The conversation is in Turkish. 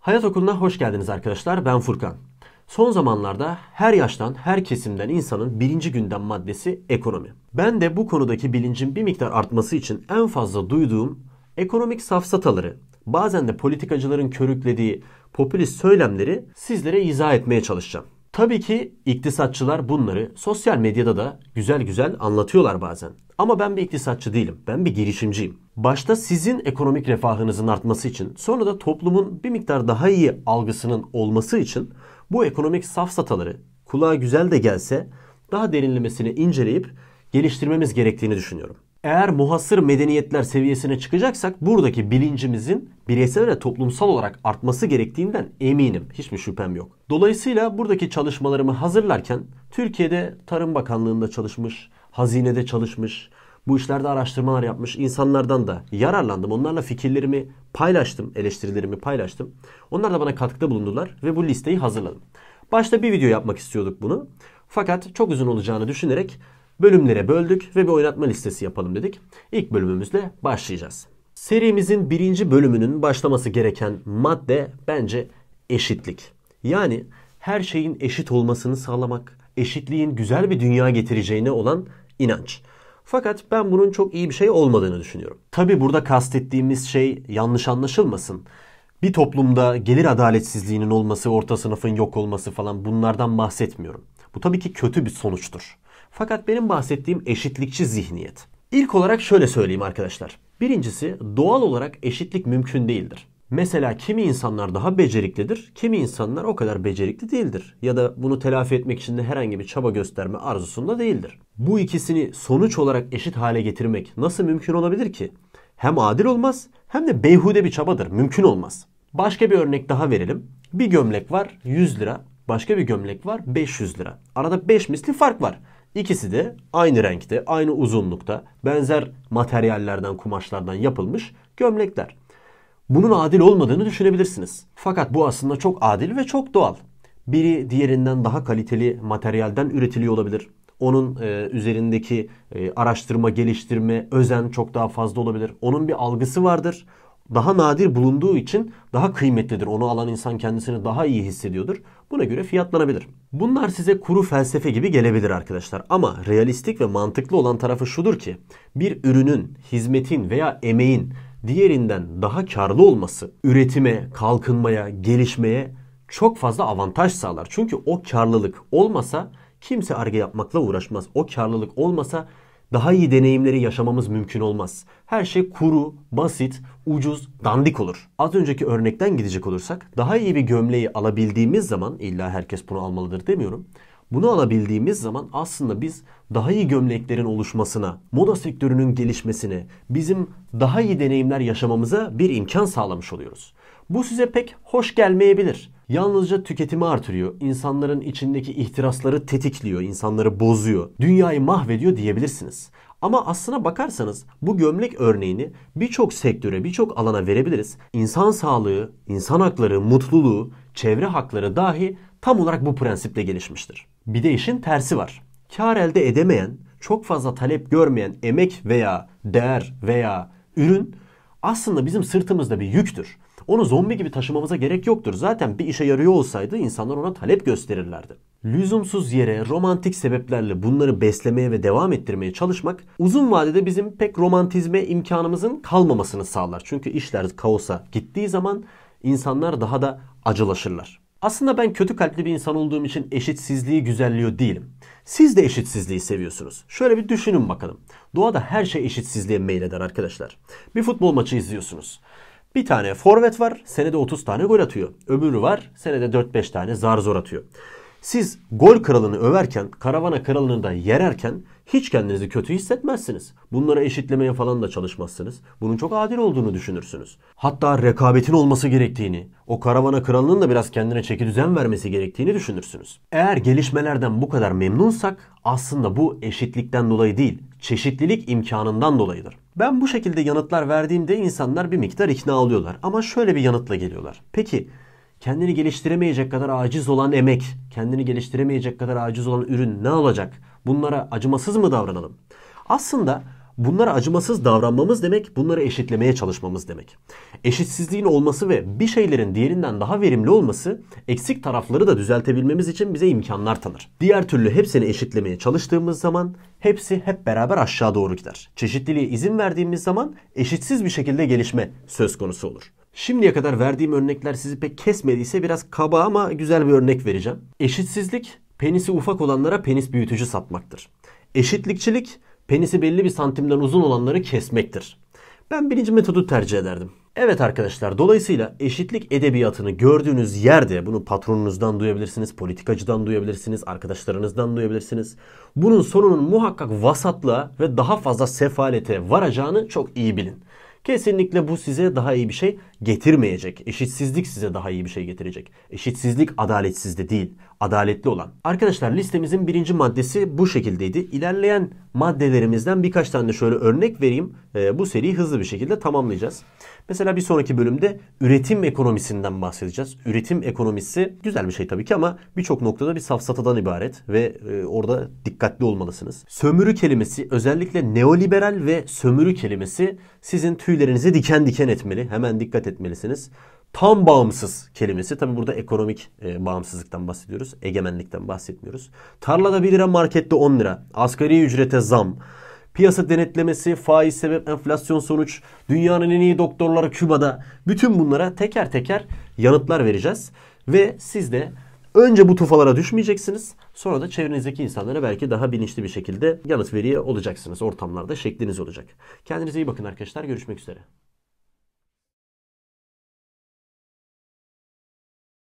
Hayat Okulu'na hoş geldiniz arkadaşlar. Ben Furkan. Son zamanlarda her yaştan, her kesimden insanın birinci gündem maddesi ekonomi. Ben de bu konudaki bilincin bir miktar artması için en fazla duyduğum ekonomik safsataları, bazen de politikacıların körüklediği popülist söylemleri sizlere izah etmeye çalışacağım. Tabii ki iktisatçılar bunları sosyal medyada da güzel güzel anlatıyorlar bazen. Ama ben bir iktisatçı değilim. Ben bir girişimciyim başta sizin ekonomik refahınızın artması için sonra da toplumun bir miktar daha iyi algısının olması için bu ekonomik safsataları kulağa güzel de gelse daha derinlemesine inceleyip geliştirmemiz gerektiğini düşünüyorum. Eğer muhasır medeniyetler seviyesine çıkacaksak buradaki bilincimizin bireysel ve toplumsal olarak artması gerektiğinden eminim. Hiçbir şüphem yok. Dolayısıyla buradaki çalışmalarımı hazırlarken Türkiye'de Tarım Bakanlığı'nda çalışmış, hazinede çalışmış, bu işlerde araştırmalar yapmış insanlardan da yararlandım. Onlarla fikirlerimi paylaştım, eleştirilerimi paylaştım. Onlar da bana katkıda bulundular ve bu listeyi hazırladım. Başta bir video yapmak istiyorduk bunu. Fakat çok uzun olacağını düşünerek bölümlere böldük ve bir oynatma listesi yapalım dedik. İlk bölümümüzle başlayacağız. Serimizin birinci bölümünün başlaması gereken madde bence eşitlik. Yani her şeyin eşit olmasını sağlamak, eşitliğin güzel bir dünya getireceğine olan inanç. Fakat ben bunun çok iyi bir şey olmadığını düşünüyorum. Tabi burada kastettiğimiz şey yanlış anlaşılmasın. Bir toplumda gelir adaletsizliğinin olması, orta sınıfın yok olması falan bunlardan bahsetmiyorum. Bu tabii ki kötü bir sonuçtur. Fakat benim bahsettiğim eşitlikçi zihniyet. İlk olarak şöyle söyleyeyim arkadaşlar. Birincisi doğal olarak eşitlik mümkün değildir. Mesela kimi insanlar daha beceriklidir, kimi insanlar o kadar becerikli değildir. Ya da bunu telafi etmek için de herhangi bir çaba gösterme arzusunda değildir. Bu ikisini sonuç olarak eşit hale getirmek nasıl mümkün olabilir ki? Hem adil olmaz hem de beyhude bir çabadır. Mümkün olmaz. Başka bir örnek daha verelim. Bir gömlek var 100 lira. Başka bir gömlek var 500 lira. Arada 5 misli fark var. İkisi de aynı renkte, aynı uzunlukta, benzer materyallerden, kumaşlardan yapılmış gömlekler. Bunun adil olmadığını düşünebilirsiniz. Fakat bu aslında çok adil ve çok doğal. Biri diğerinden daha kaliteli materyalden üretiliyor olabilir. Onun e, üzerindeki e, araştırma, geliştirme, özen çok daha fazla olabilir. Onun bir algısı vardır. Daha nadir bulunduğu için daha kıymetlidir. Onu alan insan kendisini daha iyi hissediyordur. Buna göre fiyatlanabilir. Bunlar size kuru felsefe gibi gelebilir arkadaşlar. Ama realistik ve mantıklı olan tarafı şudur ki bir ürünün, hizmetin veya emeğin diğerinden daha karlı olması üretime, kalkınmaya, gelişmeye çok fazla avantaj sağlar. Çünkü o karlılık olmasa kimse arge yapmakla uğraşmaz. O karlılık olmasa daha iyi deneyimleri yaşamamız mümkün olmaz. Her şey kuru, basit, ucuz, dandik olur. Az önceki örnekten gidecek olursak daha iyi bir gömleği alabildiğimiz zaman illa herkes bunu almalıdır demiyorum. Bunu alabildiğimiz zaman aslında biz daha iyi gömleklerin oluşmasına, moda sektörünün gelişmesine, bizim daha iyi deneyimler yaşamamıza bir imkan sağlamış oluyoruz. Bu size pek hoş gelmeyebilir. Yalnızca tüketimi artırıyor, insanların içindeki ihtirasları tetikliyor, insanları bozuyor, dünyayı mahvediyor diyebilirsiniz. Ama aslına bakarsanız bu gömlek örneğini birçok sektöre, birçok alana verebiliriz. İnsan sağlığı, insan hakları, mutluluğu, çevre hakları dahi tam olarak bu prensiple gelişmiştir. Bir de işin tersi var. Kar elde edemeyen, çok fazla talep görmeyen emek veya değer veya ürün aslında bizim sırtımızda bir yüktür. Onu zombi gibi taşımamıza gerek yoktur. Zaten bir işe yarıyor olsaydı insanlar ona talep gösterirlerdi. Lüzumsuz yere romantik sebeplerle bunları beslemeye ve devam ettirmeye çalışmak uzun vadede bizim pek romantizme imkanımızın kalmamasını sağlar. Çünkü işler kaosa gittiği zaman insanlar daha da acılaşırlar. Aslında ben kötü kalpli bir insan olduğum için eşitsizliği güzelliyor değilim. Siz de eşitsizliği seviyorsunuz. Şöyle bir düşünün bakalım. Doğada her şey eşitsizliğe meyleder arkadaşlar. Bir futbol maçı izliyorsunuz. Bir tane forvet var, senede 30 tane gol atıyor. Öbürü var, senede 4-5 tane zar zor atıyor. Siz gol kralını överken, karavana kralını da yererken hiç kendinizi kötü hissetmezsiniz. Bunlara eşitlemeye falan da çalışmazsınız. Bunun çok adil olduğunu düşünürsünüz. Hatta rekabetin olması gerektiğini, o karavana kralının da biraz kendine çeki düzen vermesi gerektiğini düşünürsünüz. Eğer gelişmelerden bu kadar memnunsak aslında bu eşitlikten dolayı değil, çeşitlilik imkanından dolayıdır. Ben bu şekilde yanıtlar verdiğimde insanlar bir miktar ikna oluyorlar ama şöyle bir yanıtla geliyorlar. Peki kendini geliştiremeyecek kadar aciz olan emek, kendini geliştiremeyecek kadar aciz olan ürün ne olacak? bunlara acımasız mı davranalım? Aslında bunlara acımasız davranmamız demek bunları eşitlemeye çalışmamız demek. Eşitsizliğin olması ve bir şeylerin diğerinden daha verimli olması eksik tarafları da düzeltebilmemiz için bize imkanlar tanır. Diğer türlü hepsini eşitlemeye çalıştığımız zaman hepsi hep beraber aşağı doğru gider. Çeşitliliğe izin verdiğimiz zaman eşitsiz bir şekilde gelişme söz konusu olur. Şimdiye kadar verdiğim örnekler sizi pek kesmediyse biraz kaba ama güzel bir örnek vereceğim. Eşitsizlik penisi ufak olanlara penis büyütücü satmaktır. Eşitlikçilik penisi belli bir santimden uzun olanları kesmektir. Ben birinci metodu tercih ederdim. Evet arkadaşlar dolayısıyla eşitlik edebiyatını gördüğünüz yerde bunu patronunuzdan duyabilirsiniz, politikacıdan duyabilirsiniz, arkadaşlarınızdan duyabilirsiniz. Bunun sonunun muhakkak vasatla ve daha fazla sefalete varacağını çok iyi bilin. Kesinlikle bu size daha iyi bir şey getirmeyecek. Eşitsizlik size daha iyi bir şey getirecek. Eşitsizlik adaletsiz de değil, adaletli olan. Arkadaşlar listemizin birinci maddesi bu şekildeydi. İlerleyen maddelerimizden birkaç tane şöyle örnek vereyim. E, bu seriyi hızlı bir şekilde tamamlayacağız. Mesela bir sonraki bölümde üretim ekonomisinden bahsedeceğiz. Üretim ekonomisi güzel bir şey tabii ki ama birçok noktada bir safsatadan ibaret ve e, orada dikkatli olmalısınız. Sömürü kelimesi özellikle neoliberal ve sömürü kelimesi sizin tüylerinizi diken diken etmeli. Hemen dikkat edin etmelisiniz. Tam bağımsız kelimesi. Tabi burada ekonomik e, bağımsızlıktan bahsediyoruz. Egemenlikten bahsetmiyoruz. Tarlada 1 lira markette 10 lira. Asgari ücrete zam. Piyasa denetlemesi, faiz sebep, enflasyon sonuç, dünyanın en iyi doktorları Küba'da. Bütün bunlara teker teker yanıtlar vereceğiz. Ve siz de Önce bu tufalara düşmeyeceksiniz. Sonra da çevrenizdeki insanlara belki daha bilinçli bir şekilde yanıt veriyor olacaksınız. Ortamlarda şekliniz olacak. Kendinize iyi bakın arkadaşlar. Görüşmek üzere.